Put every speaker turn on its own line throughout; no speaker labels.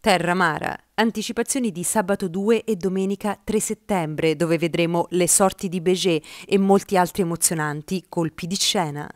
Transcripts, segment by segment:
Terra Mara, anticipazioni di sabato 2 e domenica 3 settembre, dove vedremo le sorti di Beget e molti altri emozionanti colpi di scena.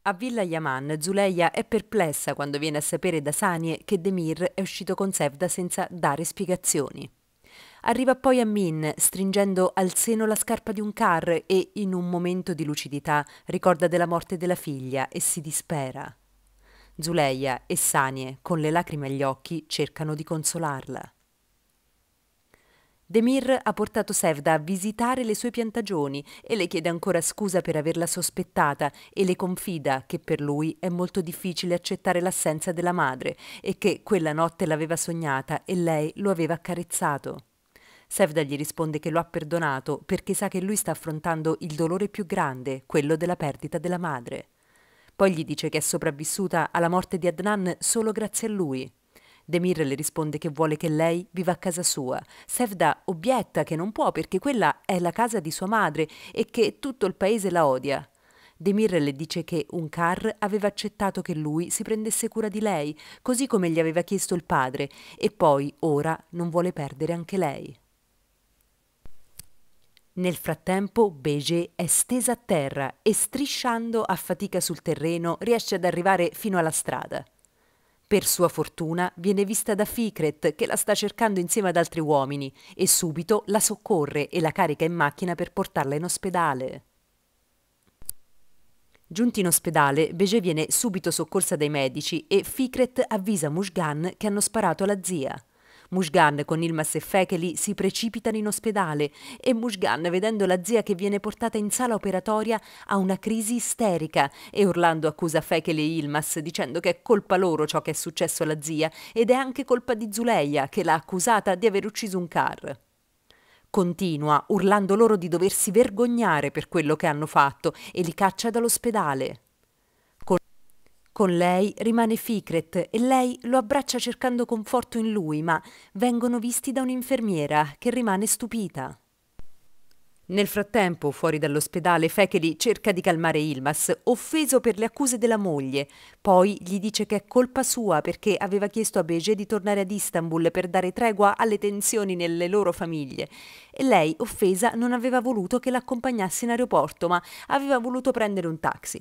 A Villa Yaman, Zuleia è perplessa quando viene a sapere da Sanie che Demir è uscito con Sevda senza dare spiegazioni. Arriva poi a Min, stringendo al seno la scarpa di un car e, in un momento di lucidità, ricorda della morte della figlia e si dispera. Zuleia e Sanie, con le lacrime agli occhi, cercano di consolarla. Demir ha portato Sevda a visitare le sue piantagioni e le chiede ancora scusa per averla sospettata e le confida che per lui è molto difficile accettare l'assenza della madre e che quella notte l'aveva sognata e lei lo aveva accarezzato. Sevda gli risponde che lo ha perdonato perché sa che lui sta affrontando il dolore più grande, quello della perdita della madre. Poi gli dice che è sopravvissuta alla morte di Adnan solo grazie a lui. Demir le risponde che vuole che lei viva a casa sua. Sevda obietta che non può perché quella è la casa di sua madre e che tutto il paese la odia. Demir le dice che un car aveva accettato che lui si prendesse cura di lei, così come gli aveva chiesto il padre, e poi ora non vuole perdere anche lei. Nel frattempo Beige è stesa a terra e strisciando a fatica sul terreno riesce ad arrivare fino alla strada. Per sua fortuna viene vista da Fikret che la sta cercando insieme ad altri uomini e subito la soccorre e la carica in macchina per portarla in ospedale. Giunti in ospedale, Beige viene subito soccorsa dai medici e Fikret avvisa Mushgan che hanno sparato alla zia. Mushgan con Ilmas e Masseffecheli si precipitano in ospedale e Mushgan, vedendo la zia che viene portata in sala operatoria, ha una crisi isterica e Orlando accusa Fecheli e Ilmas dicendo che è colpa loro ciò che è successo alla zia ed è anche colpa di Zuleia che l'ha accusata di aver ucciso un car continua, urlando loro di doversi vergognare per quello che hanno fatto e li caccia dall'ospedale. Con lei rimane Fikret e lei lo abbraccia cercando conforto in lui, ma vengono visti da un'infermiera che rimane stupita. Nel frattempo, fuori dall'ospedale, Fekeli cerca di calmare Ilmas, offeso per le accuse della moglie. Poi gli dice che è colpa sua perché aveva chiesto a Bege di tornare ad Istanbul per dare tregua alle tensioni nelle loro famiglie. E lei, offesa, non aveva voluto che l'accompagnasse in aeroporto, ma aveva voluto prendere un taxi.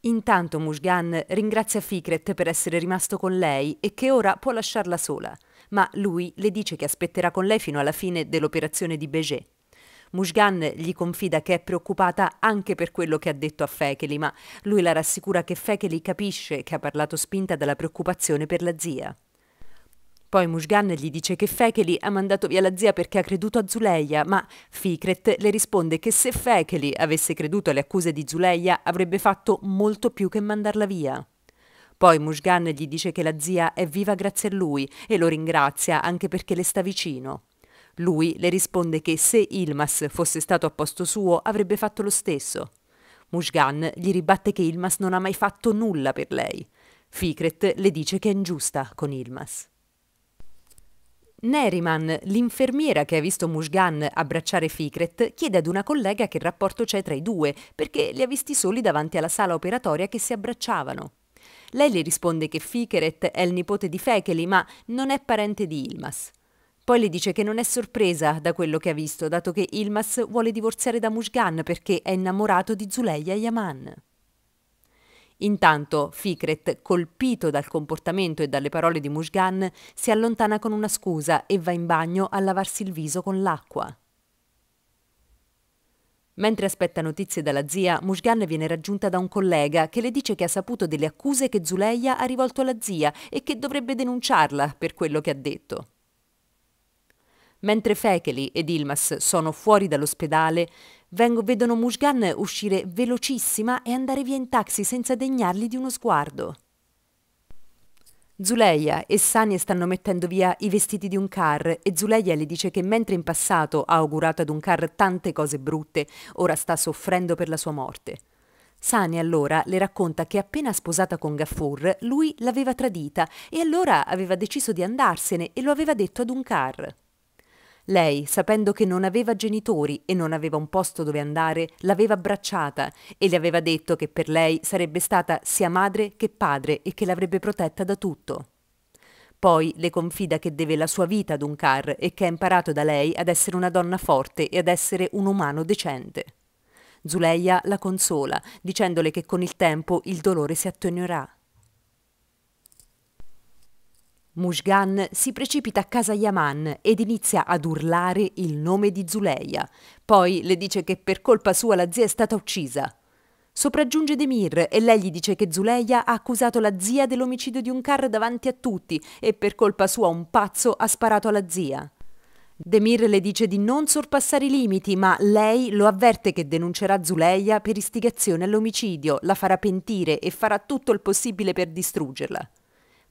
Intanto Mushgan ringrazia Fikret per essere rimasto con lei e che ora può lasciarla sola, ma lui le dice che aspetterà con lei fino alla fine dell'operazione di Beget. Mushgan gli confida che è preoccupata anche per quello che ha detto a Fekeli, ma lui la rassicura che Fekeli capisce che ha parlato spinta dalla preoccupazione per la zia. Poi Mushgan gli dice che Fekeli ha mandato via la zia perché ha creduto a Zuleia, ma Fikret le risponde che se Fekeli avesse creduto alle accuse di Zuleia avrebbe fatto molto più che mandarla via. Poi Mushgan gli dice che la zia è viva grazie a lui e lo ringrazia anche perché le sta vicino. Lui le risponde che se Ilmas fosse stato a posto suo avrebbe fatto lo stesso. Mushgan gli ribatte che Ilmas non ha mai fatto nulla per lei. Fikret le dice che è ingiusta con Ilmas. Neriman, l'infermiera che ha visto Mushgan abbracciare Fikret, chiede ad una collega che rapporto c'è tra i due, perché li ha visti soli davanti alla sala operatoria che si abbracciavano. Lei le risponde che Fikret è il nipote di Fekeli, ma non è parente di Ilmas. Poi le dice che non è sorpresa da quello che ha visto, dato che Ilmas vuole divorziare da Mushgan perché è innamorato di Zuleya Yaman. Intanto Fikret, colpito dal comportamento e dalle parole di Mushgan, si allontana con una scusa e va in bagno a lavarsi il viso con l'acqua. Mentre aspetta notizie dalla zia, Mushgan viene raggiunta da un collega che le dice che ha saputo delle accuse che Zuleia ha rivolto alla zia e che dovrebbe denunciarla per quello che ha detto. Mentre Fekeli ed Ilmas sono fuori dall'ospedale, Vengo, vedono Mushgan uscire velocissima e andare via in taxi senza degnargli di uno sguardo. Zuleia e Sania stanno mettendo via i vestiti di un car e Zuleia le dice che mentre in passato ha augurato ad un car tante cose brutte, ora sta soffrendo per la sua morte. Sani allora le racconta che appena sposata con Gaffur, lui l'aveva tradita e allora aveva deciso di andarsene e lo aveva detto ad un car. Lei, sapendo che non aveva genitori e non aveva un posto dove andare, l'aveva abbracciata e le aveva detto che per lei sarebbe stata sia madre che padre e che l'avrebbe protetta da tutto. Poi le confida che deve la sua vita ad un car e che ha imparato da lei ad essere una donna forte e ad essere un umano decente. Zuleia la consola, dicendole che con il tempo il dolore si attenuerà. Mushgan si precipita a casa Yaman ed inizia ad urlare il nome di Zuleia. Poi le dice che per colpa sua la zia è stata uccisa. Sopraggiunge Demir e lei gli dice che Zuleia ha accusato la zia dell'omicidio di un car davanti a tutti e per colpa sua un pazzo ha sparato alla zia. Demir le dice di non sorpassare i limiti, ma lei lo avverte che denuncerà Zuleia per istigazione all'omicidio, la farà pentire e farà tutto il possibile per distruggerla.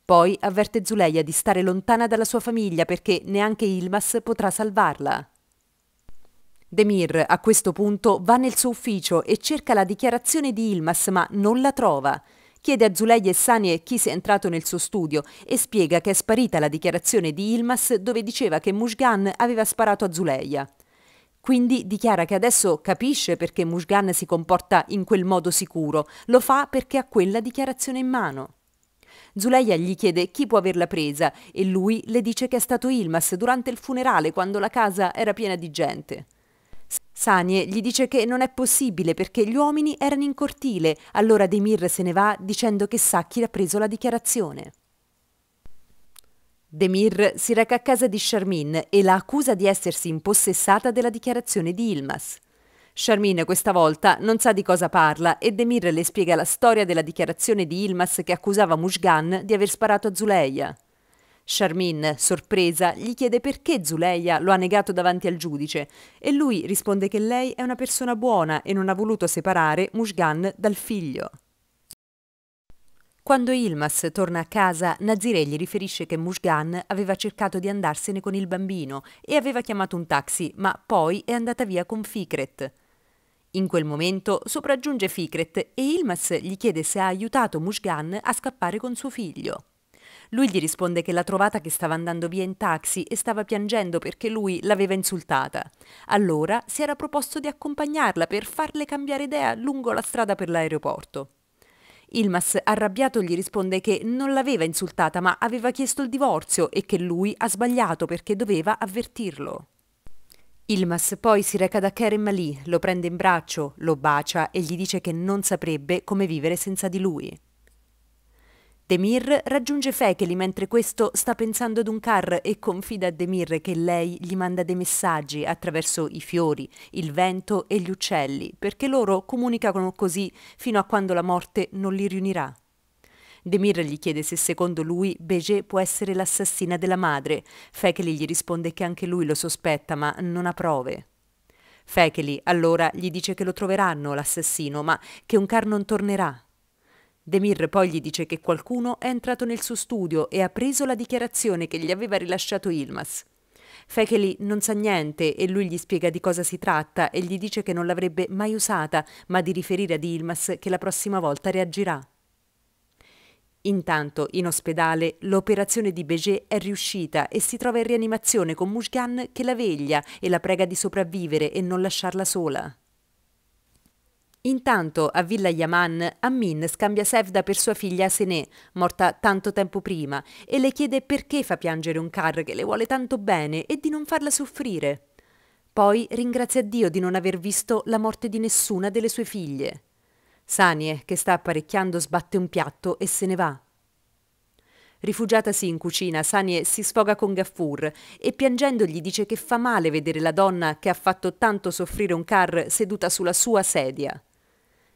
Poi avverte Zuleia di stare lontana dalla sua famiglia perché neanche Ilmas potrà salvarla. Demir a questo punto va nel suo ufficio e cerca la dichiarazione di Ilmas ma non la trova. Chiede a Zuleia e Sanie chi sia entrato nel suo studio e spiega che è sparita la dichiarazione di Ilmas dove diceva che Mushgan aveva sparato a Zuleia. Quindi dichiara che adesso capisce perché Mushgan si comporta in quel modo sicuro, lo fa perché ha quella dichiarazione in mano. Zuleia gli chiede chi può averla presa e lui le dice che è stato Ilmas durante il funerale quando la casa era piena di gente. Sanie gli dice che non è possibile perché gli uomini erano in cortile, allora Demir se ne va dicendo che sa chi l'ha preso la dichiarazione. Demir si reca a casa di Charmin e la accusa di essersi impossessata della dichiarazione di Ilmas. Charmin questa volta non sa di cosa parla e Demir le spiega la storia della dichiarazione di Ilmas che accusava Mushgan di aver sparato a Zuleia. Charmin, sorpresa, gli chiede perché Zuleia lo ha negato davanti al giudice e lui risponde che lei è una persona buona e non ha voluto separare Mushgan dal figlio. Quando Ilmas torna a casa, Nazire gli riferisce che Mushgan aveva cercato di andarsene con il bambino e aveva chiamato un taxi, ma poi è andata via con Fikret. In quel momento sopraggiunge Fikret e Ilmas gli chiede se ha aiutato Mushgan a scappare con suo figlio. Lui gli risponde che l'ha trovata che stava andando via in taxi e stava piangendo perché lui l'aveva insultata. Allora si era proposto di accompagnarla per farle cambiare idea lungo la strada per l'aeroporto. Ilmas, arrabbiato, gli risponde che non l'aveva insultata ma aveva chiesto il divorzio e che lui ha sbagliato perché doveva avvertirlo. Ilmas poi si reca da Kerem Ali, lo prende in braccio, lo bacia e gli dice che non saprebbe come vivere senza di lui. Demir raggiunge Fekeli mentre questo sta pensando ad un car e confida a Demir che lei gli manda dei messaggi attraverso i fiori, il vento e gli uccelli, perché loro comunicano così fino a quando la morte non li riunirà. Demir gli chiede se secondo lui Beget può essere l'assassina della madre. Fekeli gli risponde che anche lui lo sospetta ma non ha prove. Fekeli allora gli dice che lo troveranno l'assassino ma che un car non tornerà. Demir poi gli dice che qualcuno è entrato nel suo studio e ha preso la dichiarazione che gli aveva rilasciato Ilmas. Fekeli non sa niente e lui gli spiega di cosa si tratta e gli dice che non l'avrebbe mai usata, ma di riferire ad Ilmas che la prossima volta reagirà. Intanto, in ospedale, l'operazione di Beget è riuscita e si trova in rianimazione con Mushgan che la veglia e la prega di sopravvivere e non lasciarla sola. Intanto, a Villa Yaman, Amin scambia Sevda per sua figlia Senè, morta tanto tempo prima, e le chiede perché fa piangere un car che le vuole tanto bene e di non farla soffrire. Poi ringrazia Dio di non aver visto la morte di nessuna delle sue figlie. Sanie, che sta apparecchiando, sbatte un piatto e se ne va. Rifugiatasi in cucina, Sanie si sfoga con Gaffur e piangendo gli dice che fa male vedere la donna che ha fatto tanto soffrire un car seduta sulla sua sedia.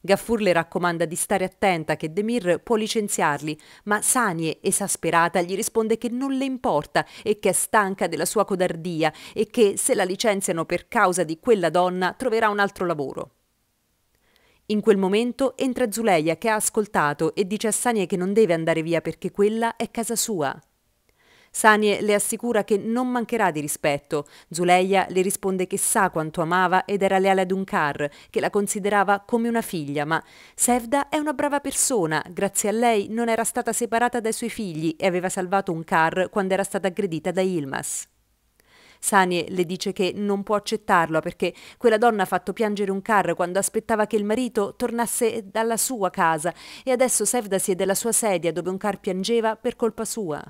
Gaffur le raccomanda di stare attenta che Demir può licenziarli, ma Sanie, esasperata, gli risponde che non le importa e che è stanca della sua codardia e che se la licenziano per causa di quella donna troverà un altro lavoro. In quel momento entra Zuleia che ha ascoltato e dice a Sanie che non deve andare via perché quella è casa sua. Sanie le assicura che non mancherà di rispetto. Zuleia le risponde che sa quanto amava ed era leale ad Unkar, che la considerava come una figlia, ma Sevda è una brava persona, grazie a lei non era stata separata dai suoi figli e aveva salvato Unkar quando era stata aggredita da Ilmas. Sanie le dice che non può accettarlo perché quella donna ha fatto piangere un carro quando aspettava che il marito tornasse dalla sua casa e adesso Sevda siede alla sua sedia dove un car piangeva per colpa sua.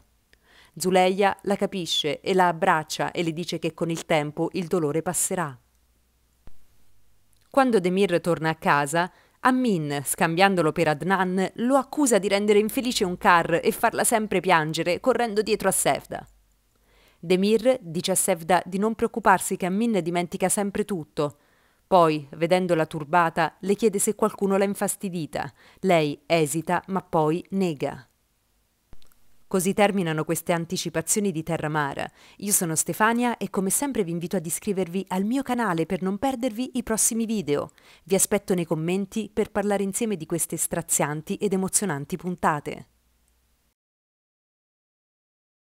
Zuleia la capisce e la abbraccia e le dice che con il tempo il dolore passerà. Quando Demir torna a casa, Amin, scambiandolo per Adnan, lo accusa di rendere infelice un car e farla sempre piangere, correndo dietro a Sevda. Demir dice a Sevda di non preoccuparsi che Amin dimentica sempre tutto. Poi, vedendola turbata, le chiede se qualcuno l'ha infastidita. Lei esita, ma poi nega. Così terminano queste anticipazioni di Terramara. Io sono Stefania e come sempre vi invito ad iscrivervi al mio canale per non perdervi i prossimi video. Vi aspetto nei commenti per parlare insieme di queste strazianti ed emozionanti puntate.